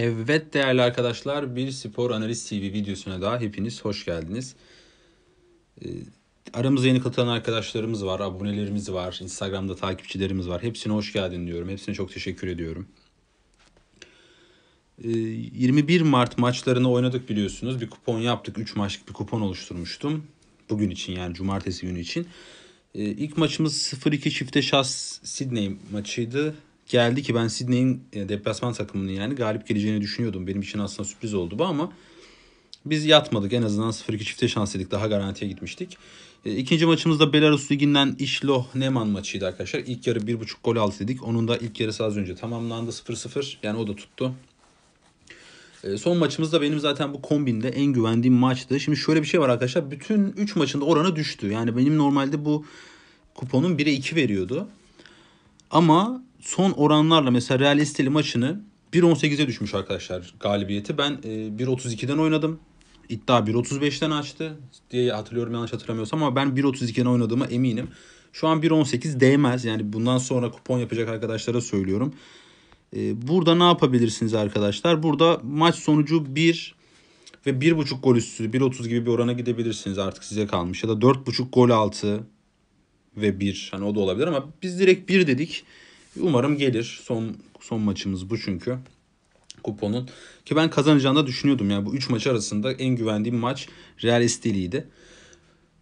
Evet değerli arkadaşlar bir Spor Analiz TV videosuna daha hepiniz hoş geldiniz. Ee, aramıza yeni katılan arkadaşlarımız var, abonelerimiz var, Instagram'da takipçilerimiz var. Hepsine hoş geldin diyorum. Hepsine çok teşekkür ediyorum. 21 ee, Mart maçlarını oynadık biliyorsunuz. Bir kupon yaptık. 3 maçlık bir kupon oluşturmuştum. Bugün için yani cumartesi günü için. Ee, ilk maçımız 0-2 çifte şans Sydney maçıydı geldi ki ben Sydney'in e, deplasman takımının yani galip geleceğini düşünüyordum. Benim için aslında sürpriz oldu bu ama biz yatmadık. En azından 0-2 çifte şans edik Daha garantiye gitmiştik. E, ikinci maçımızda Belarus Ligi'nden İşloh Neman maçıydı arkadaşlar. İlk yarı 1.5 gol altı dedik. Onun da ilk yarısı az önce tamamlandı 0-0. Yani o da tuttu. E, son maçımızda benim zaten bu kombinde en güvendiğim maçtı. Şimdi şöyle bir şey var arkadaşlar. Bütün 3 maçında oranı düştü. Yani benim normalde bu kuponun 1'e 2 veriyordu. Ama son oranlarla mesela Real Esteli maçını 1.18'e düşmüş arkadaşlar galibiyeti. Ben e, 1.32'den oynadım. İddia 1.35'ten açtı diye hatırlıyorum yanlış hatırlamıyorsam ama ben 1.32'den oynadığıma eminim. Şu an 1.18 değmez. Yani bundan sonra kupon yapacak arkadaşlara söylüyorum. E, burada ne yapabilirsiniz arkadaşlar? Burada maç sonucu 1 ve 1.5 gol üstü 1.30 gibi bir orana gidebilirsiniz artık size kalmış. Ya da 4.5 gol altı ve 1. Hani o da olabilir ama biz direkt 1 dedik. Umarım gelir. Son son maçımız bu çünkü kuponun. Ki ben kazanacağını da düşünüyordum. Yani bu 3 maç arasında en güvendiğim maç Real Esteli'ydi.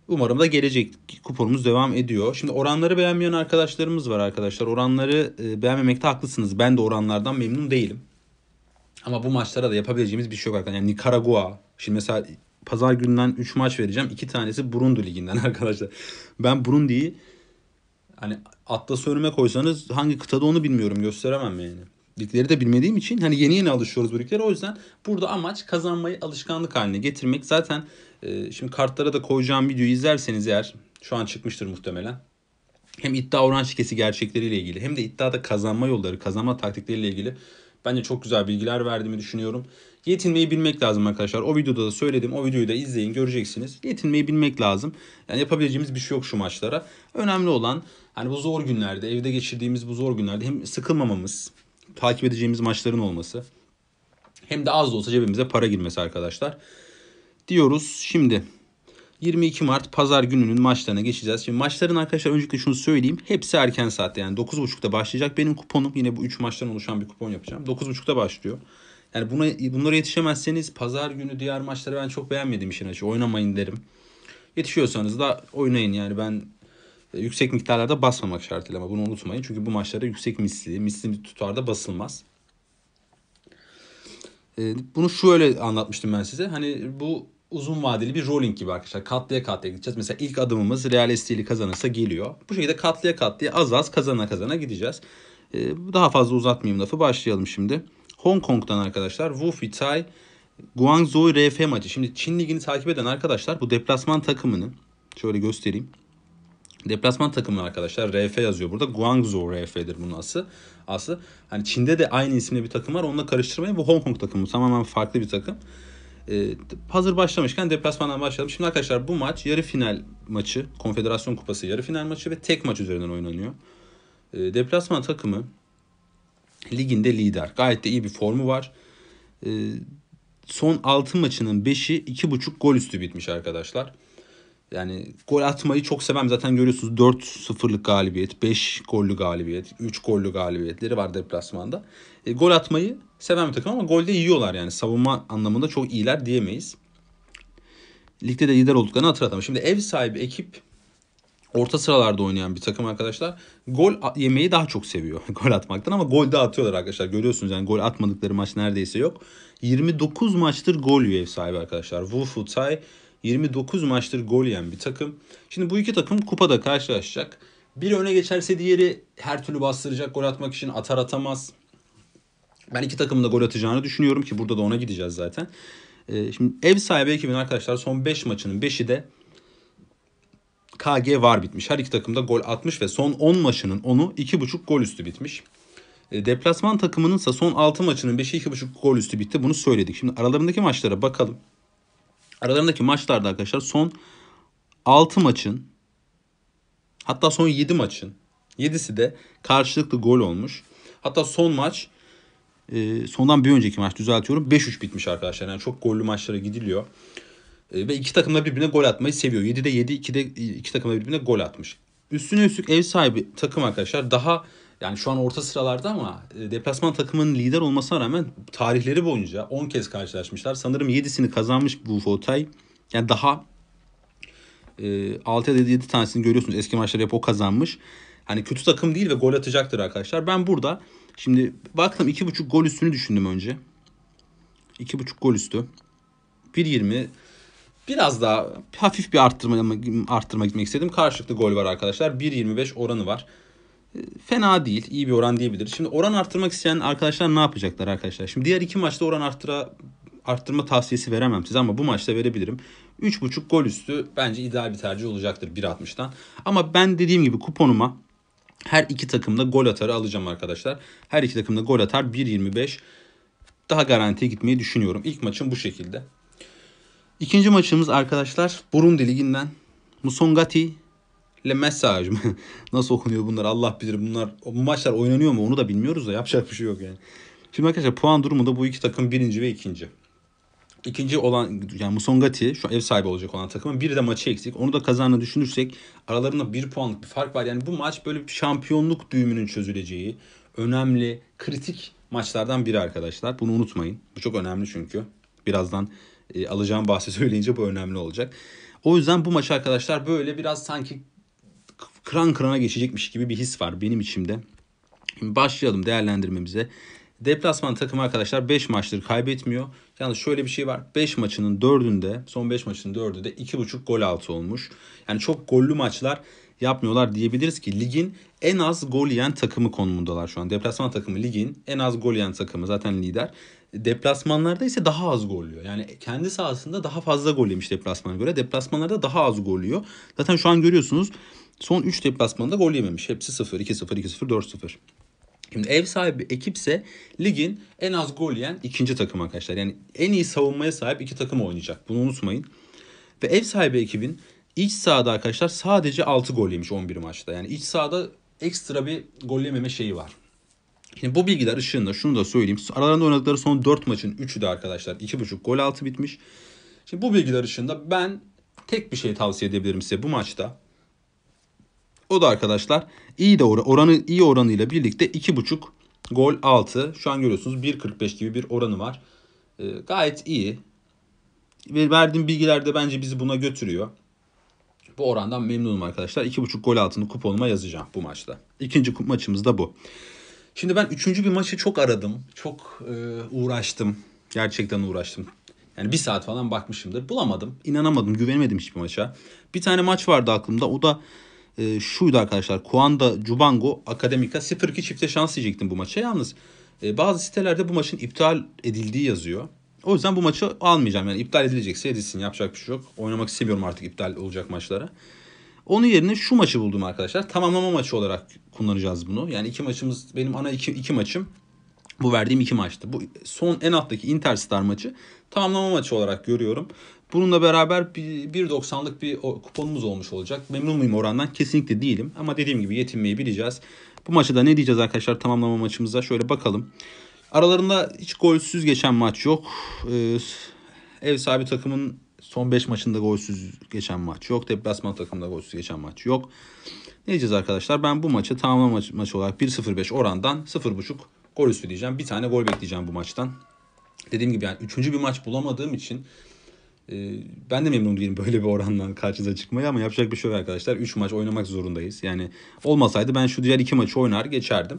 Umarım da gelecek. Kuponumuz devam ediyor. Şimdi oranları beğenmeyen arkadaşlarımız var arkadaşlar. Oranları e, beğenmemekte haklısınız. Ben de oranlardan memnun değilim. Ama bu maçlara da yapabileceğimiz bir şey yok arkadaşlar. Yani Nikaragua. Şimdi mesela pazar gününden 3 maç vereceğim. 2 tanesi Burundi liginden arkadaşlar. Ben Burundi'yi hani Atlas'ı önüme koysanız hangi kıtada onu bilmiyorum gösteremem yani. Ligleri de bilmediğim için hani yeni yeni alışıyoruz bu liglere. O yüzden burada amaç kazanmayı alışkanlık haline getirmek. Zaten e, şimdi kartlara da koyacağım videoyu izlerseniz eğer şu an çıkmıştır muhtemelen. Hem iddia oran şikesi gerçekleriyle ilgili hem de iddiada kazanma yolları, kazanma taktikleriyle ilgili Bence çok güzel bilgiler verdiğimi düşünüyorum. Yetinmeyi bilmek lazım arkadaşlar. O videoda da söyledim. O videoyu da izleyin göreceksiniz. Yetinmeyi bilmek lazım. Yani yapabileceğimiz bir şey yok şu maçlara. Önemli olan hani bu zor günlerde, evde geçirdiğimiz bu zor günlerde hem sıkılmamamız, takip edeceğimiz maçların olması hem de az da olsa cebimize para girmesi arkadaşlar. Diyoruz şimdi 22 Mart pazar gününün maçlarına geçeceğiz. Şimdi maçların arkadaşlar öncelikle şunu söyleyeyim. Hepsi erken saatte yani 9.30'da başlayacak. Benim kuponum yine bu 3 maçtan oluşan bir kupon yapacağım. 9.30'da başlıyor. Yani buna, bunlara yetişemezseniz pazar günü diğer maçları ben çok beğenmedim işin açığı. Oynamayın derim. Yetişiyorsanız da oynayın yani ben yüksek miktarlarda basmamak şartıyla ama bunu unutmayın. Çünkü bu maçlarda yüksek misli, misli bir tutarda basılmaz. Ee, bunu şöyle anlatmıştım ben size. Hani bu uzun vadeli bir rolling gibi arkadaşlar. Katlaya katlaya gideceğiz. Mesela ilk adımımız real estili kazanırsa geliyor. Bu şekilde katlaya katlaya az az kazana kazana gideceğiz. Ee, daha fazla uzatmayayım lafı. Başlayalım şimdi. Hong Kong'dan arkadaşlar Wu Fitai Guangzhou RF maçı. Şimdi Çin ligini takip eden arkadaşlar bu deplasman takımını şöyle göstereyim. Deplasman takımı arkadaşlar RF yazıyor burada. Guangzhou RF'dir bunun aslı. Aslı hani Çin'de de aynı isimli bir takım var. Onunla karıştırmayın. Bu Hong Kong takımı. Tamamen farklı bir takım. E, hazır başlamışken deplasmandan başlayalım. Şimdi arkadaşlar bu maç yarı final maçı. Konfederasyon Kupası yarı final maçı ve tek maç üzerinden oynanıyor. E, deplasman takımı liginde lider. Gayet de iyi bir formu var. E, son 6 maçının 5'i 2.5 gol üstü bitmiş arkadaşlar. Yani gol atmayı çok sevmem. Zaten görüyorsunuz 4-0'lık galibiyet, 5 gollü galibiyet, 3 gollü galibiyetleri var deplasmanda. E, gol atmayı seven bir takım ama golde yiyorlar yani. Savunma anlamında çok iyiler diyemeyiz. Ligde de lider olduklarını hatırlatalım. Şimdi ev sahibi ekip orta sıralarda oynayan bir takım arkadaşlar gol yemeyi daha çok seviyor gol atmaktan ama gol de atıyorlar arkadaşlar. Görüyorsunuz yani gol atmadıkları maç neredeyse yok. 29 maçtır gol yiyor ev sahibi arkadaşlar. Wu Futai 29 maçtır gol yiyen bir takım. Şimdi bu iki takım kupada karşılaşacak. Biri öne geçerse diğeri her türlü bastıracak gol atmak için atar atamaz. Ben iki takımın da gol atacağını düşünüyorum ki burada da ona gideceğiz zaten. Ee, şimdi ev sahibi ekibin arkadaşlar son 5 maçının 5'i de KG var bitmiş. Her iki takım da gol atmış ve son 10 maçının 10'u 2.5 gol üstü bitmiş. Ee, deplasman takımının ise son 6 maçının 5'i 2.5 gol üstü bitti. Bunu söyledik. Şimdi aralarındaki maçlara bakalım aralarındaki maçlarda arkadaşlar son 6 maçın hatta son 7 maçın 7'si de karşılıklı gol olmuş. Hatta son maç e, sondan bir önceki maç düzeltiyorum 5-3 bitmiş arkadaşlar. Yani çok gollü maçlara gidiliyor. E, ve iki takım da birbirine gol atmayı seviyor. 7'de 7, 2'de 2 takım da birbirine gol atmış. Üstüne üstlük ev sahibi takım arkadaşlar daha yani şu an orta sıralarda ama e, deplasman takımının lider olmasına rağmen tarihleri boyunca 10 kez karşılaşmışlar. Sanırım 7'sini kazanmış bu Fotay. Yani daha e, 6 ya da 7 tanesini görüyorsunuz. Eski maçları hep o kazanmış. Hani kötü takım değil ve gol atacaktır arkadaşlar. Ben burada şimdi baktım 2.5 gol üstünü düşündüm önce. 2.5 gol üstü. 1.20 biraz daha hafif bir arttırma, arttırma gitmek istedim. Karşılıklı gol var arkadaşlar. 1.25 oranı var fena değil. iyi bir oran diyebilir. Şimdi oran arttırmak isteyen arkadaşlar ne yapacaklar arkadaşlar? Şimdi diğer iki maçta oran arttıra arttırma tavsiyesi veremem size ama bu maçta verebilirim. 3.5 gol üstü bence ideal bir tercih olacaktır 1.60'dan. Ama ben dediğim gibi kuponuma her iki takımda gol atarı alacağım arkadaşlar. Her iki takımda gol atar 1.25 daha garantiye gitmeyi düşünüyorum. İlk maçım bu şekilde. İkinci maçımız arkadaşlar Burundi Ligi'nden Musongati Le mesaj mı? Nasıl okunuyor bunlar Allah bilir. Bunlar bu maçlar oynanıyor mu onu da bilmiyoruz da yapacak bir şey yok yani. Şimdi arkadaşlar puan durumu da bu iki takım birinci ve ikinci. İkinci olan yani Musongati şu an ev sahibi olacak olan takımın bir de maçı eksik. Onu da kazanını düşünürsek aralarında bir puanlık bir fark var. Yani bu maç böyle bir şampiyonluk düğümünün çözüleceği önemli kritik maçlardan biri arkadaşlar. Bunu unutmayın. Bu çok önemli çünkü. Birazdan e, alacağım bahsi söyleyince bu önemli olacak. O yüzden bu maçı arkadaşlar böyle biraz sanki Kran kırana geçecekmiş gibi bir his var benim içimde. Şimdi başlayalım değerlendirmemize. Deplasman takımı arkadaşlar 5 maçtır kaybetmiyor. Yalnız şöyle bir şey var. 5 maçının 4'ünde, son 5 maçın 4'ü de 2.5 gol altı olmuş. Yani çok gollü maçlar yapmıyorlar diyebiliriz ki ligin en az gol yiyen takımı konumundalar şu an. Deplasman takımı ligin en az gol yiyen takımı zaten lider. Deplasmanlarda ise daha az gol Yani kendi sahasında daha fazla gol yemiş deplasmana göre. Deplasmanlarda daha az gol Zaten şu an görüyorsunuz Son 3 deplasmanda gol yememiş. Hepsi 0, 2-0, 2-0, 4-0. Şimdi ev sahibi ekipse ligin en az gol yiyen ikinci takım arkadaşlar. Yani en iyi savunmaya sahip iki takım oynayacak. Bunu unutmayın. Ve ev sahibi ekibin iç sahada arkadaşlar sadece 6 gol yemiş 11 maçta. Yani iç sahada ekstra bir gol yememe şeyi var. Şimdi bu bilgiler ışığında şunu da söyleyeyim. Aralarında oynadıkları son 4 maçın 3'ü de arkadaşlar 2.5 gol altı bitmiş. Şimdi bu bilgiler ışığında ben tek bir şey tavsiye edebilirim size bu maçta. O da arkadaşlar iyi de or oranı iyi oranıyla birlikte 2.5 gol 6. Şu an görüyorsunuz 1.45 gibi bir oranı var. E, gayet iyi. Ve verdiğim bilgiler de bence bizi buna götürüyor. Bu orandan memnunum arkadaşlar. 2.5 gol altını kuponuma yazacağım bu maçta. İkinci maçımız da bu. Şimdi ben üçüncü bir maçı çok aradım. Çok e, uğraştım. Gerçekten uğraştım. Yani bir saat falan bakmışımdır. Bulamadım. İnanamadım. Güvenemedim hiçbir maça. Bir tane maç vardı aklımda. O da e, şuydu arkadaşlar. Kuanda Cubango Akademika 0-2 çifte şans diyecektim bu maça. Yalnız e, bazı sitelerde bu maçın iptal edildiği yazıyor. O yüzden bu maçı almayacağım. Yani iptal edilecekse edilsin. Yapacak bir şey yok. Oynamak istemiyorum artık iptal olacak maçlara. Onun yerine şu maçı buldum arkadaşlar. Tamamlama maçı olarak kullanacağız bunu. Yani iki maçımız benim ana iki, iki maçım. Bu verdiğim iki maçtı. Bu son en alttaki Interstar maçı tamamlama maçı olarak görüyorum. Bununla beraber 1.90'lık bir kuponumuz olmuş olacak. Memnun muyum orandan? Kesinlikle değilim. Ama dediğim gibi yetinmeyi bileceğiz. Bu maçta da ne diyeceğiz arkadaşlar tamamlama maçımıza? Şöyle bakalım. Aralarında hiç golsüz geçen maç yok. Ee, ev sahibi takımın son 5 maçında golsüz geçen maç yok. Deplasman takımında golsüz geçen maç yok. Ne diyeceğiz arkadaşlar? Ben bu maçı tamamlama maç, maç olarak 1.05 orandan 0.5 gol üstü diyeceğim. Bir tane gol bekleyeceğim bu maçtan. Dediğim gibi yani 3. bir maç bulamadığım için ee, ben de memnun değilim böyle bir oranla karşınıza çıkmaya ama yapacak bir şey yok arkadaşlar. 3 maç oynamak zorundayız. Yani olmasaydı ben şu diğer 2 maçı oynar geçerdim.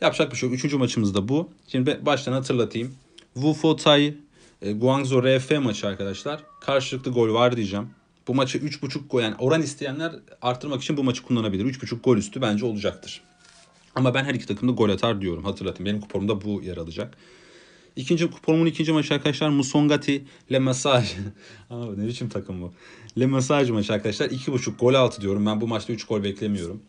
Yapacak bir şey yok. Üçüncü maçımız da bu. Şimdi baştan hatırlatayım. Wufo Tai e, Guangzhou RF maçı arkadaşlar. Karşılıklı gol var diyeceğim. Bu maçı 3.5 gol yani oran isteyenler arttırmak için bu maçı kullanabilir. 3.5 gol üstü bence olacaktır. Ama ben her iki takımda gol atar diyorum hatırlatayım. Benim kuponumda bu yer alacak. İkinci kuponumun ikinci maçı arkadaşlar Musongati Le massage. Abi ne biçim takım bu. Le massage maçı arkadaşlar. 2.5 gol altı diyorum. Ben bu maçta 3 gol beklemiyorum.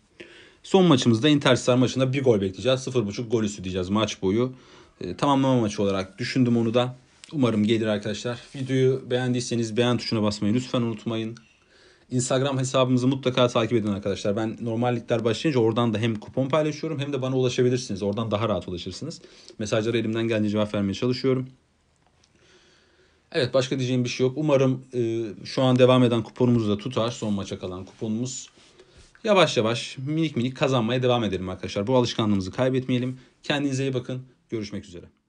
Son maçımızda Interstar maçında bir gol bekleyeceğiz. 0.5 gol üstü diyeceğiz maç boyu. E, tamamlama maçı olarak düşündüm onu da. Umarım gelir arkadaşlar. Videoyu beğendiyseniz beğen tuşuna basmayı lütfen unutmayın. Instagram hesabımızı mutlaka takip edin arkadaşlar. Ben normallikler başlayınca oradan da hem kupon paylaşıyorum hem de bana ulaşabilirsiniz. Oradan daha rahat ulaşırsınız. Mesajlara elimden geldiğince cevap vermeye çalışıyorum. Evet başka diyeceğim bir şey yok. Umarım e, şu an devam eden kuponumuzu da tutar. Son maça kalan kuponumuz. Yavaş yavaş minik minik kazanmaya devam edelim arkadaşlar. Bu alışkanlığımızı kaybetmeyelim. Kendinize iyi bakın. Görüşmek üzere.